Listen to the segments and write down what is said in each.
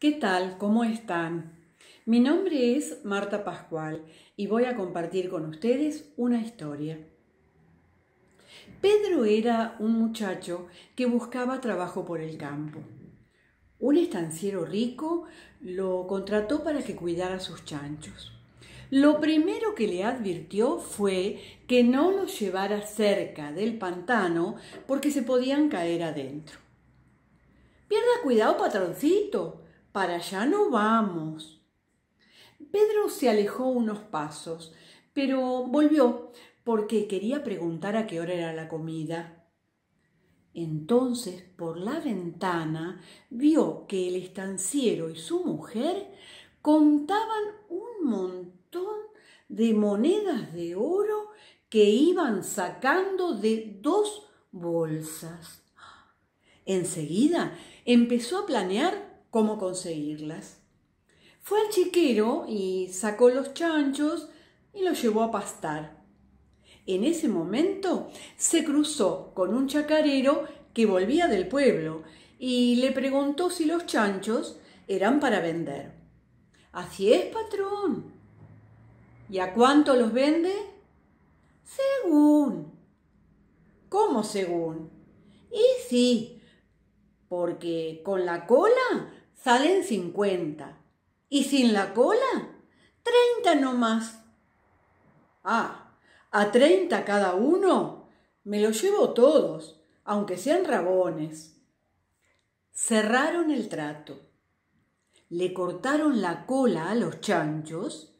¿Qué tal? ¿Cómo están? Mi nombre es Marta Pascual y voy a compartir con ustedes una historia. Pedro era un muchacho que buscaba trabajo por el campo. Un estanciero rico lo contrató para que cuidara sus chanchos. Lo primero que le advirtió fue que no los llevara cerca del pantano porque se podían caer adentro. Pierda cuidado, patroncito, para allá no vamos. Pedro se alejó unos pasos, pero volvió porque quería preguntar a qué hora era la comida. Entonces, por la ventana, vio que el estanciero y su mujer contaban un montón de monedas de oro que iban sacando de dos bolsas. Enseguida empezó a planear cómo conseguirlas. Fue al chiquero y sacó los chanchos y los llevó a pastar. En ese momento se cruzó con un chacarero que volvía del pueblo y le preguntó si los chanchos eran para vender. Así es, patrón. ¿Y a cuánto los vende? Según. ¿Cómo según? Y sí, porque con la cola salen 50. ¿Y sin la cola? 30 nomás. Ah, a 30 cada uno me los llevo todos, aunque sean rabones. Cerraron el trato. Le cortaron la cola a los chanchos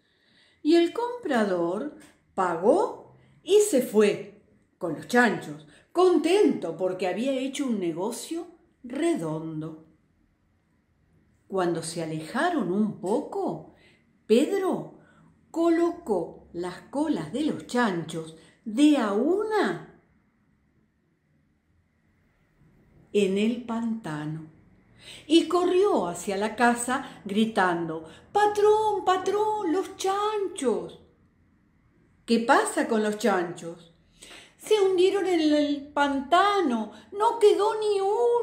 y el comprador pagó y se fue con los chanchos, contento porque había hecho un negocio redondo. Cuando se alejaron un poco, Pedro colocó las colas de los chanchos de a una en el pantano y corrió hacia la casa gritando, Patrón, patrón, los chanchos. ¿Qué pasa con los chanchos? Se hundieron en el pantano, no quedó ni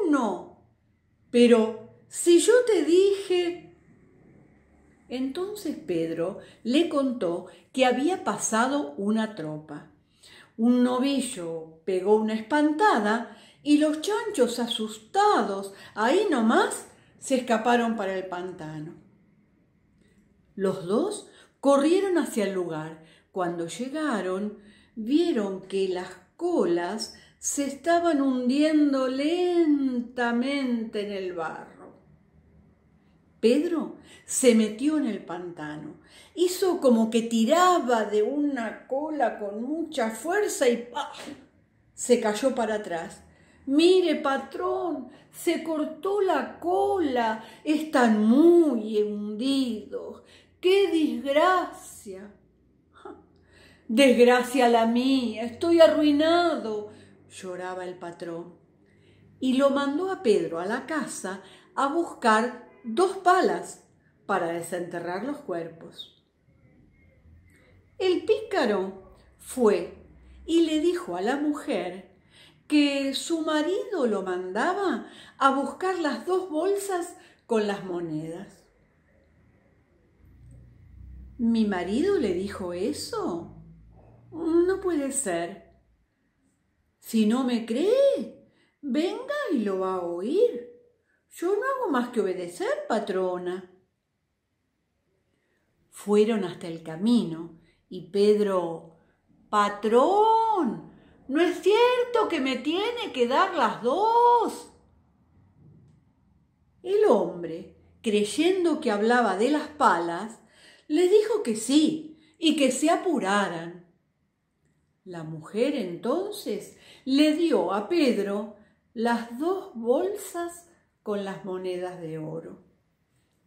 uno. Pero si yo te dije... Entonces Pedro le contó que había pasado una tropa. Un novillo pegó una espantada y los chanchos asustados, ahí nomás, se escaparon para el pantano. Los dos corrieron hacia el lugar. Cuando llegaron, vieron que las colas se estaban hundiendo lentamente en el bar. Pedro se metió en el pantano. Hizo como que tiraba de una cola con mucha fuerza y ¡pah! se cayó para atrás. Mire, patrón, se cortó la cola. Están muy hundidos. ¡Qué desgracia! Desgracia la mía, estoy arruinado, lloraba el patrón. Y lo mandó a Pedro a la casa a buscar dos palas para desenterrar los cuerpos. El pícaro fue y le dijo a la mujer que su marido lo mandaba a buscar las dos bolsas con las monedas. ¿Mi marido le dijo eso? No puede ser. Si no me cree, venga y lo va a oír. Yo no hago más que obedecer, patrona. Fueron hasta el camino y Pedro, patrón, no es cierto que me tiene que dar las dos. El hombre, creyendo que hablaba de las palas, le dijo que sí y que se apuraran. La mujer entonces le dio a Pedro las dos bolsas con las monedas de oro.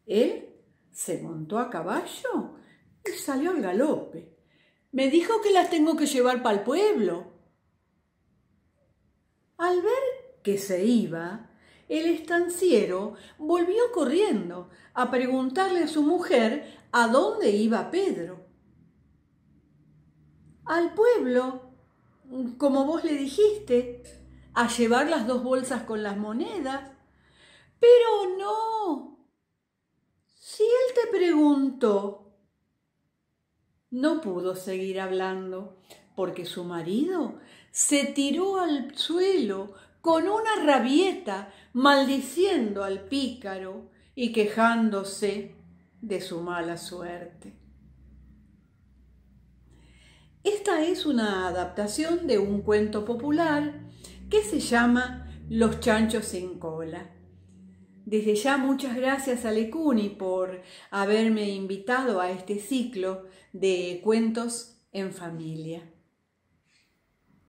Él se montó a caballo y salió al galope. Me dijo que las tengo que llevar para el pueblo. Al ver que se iba, el estanciero volvió corriendo a preguntarle a su mujer a dónde iba Pedro. Al pueblo, como vos le dijiste, a llevar las dos bolsas con las monedas. Pero no. Si él te preguntó. No pudo seguir hablando porque su marido se tiró al suelo con una rabieta, maldiciendo al pícaro y quejándose de su mala suerte. Esta es una adaptación de un cuento popular que se llama Los chanchos sin cola desde ya muchas gracias a Lecuni por haberme invitado a este ciclo de cuentos en familia.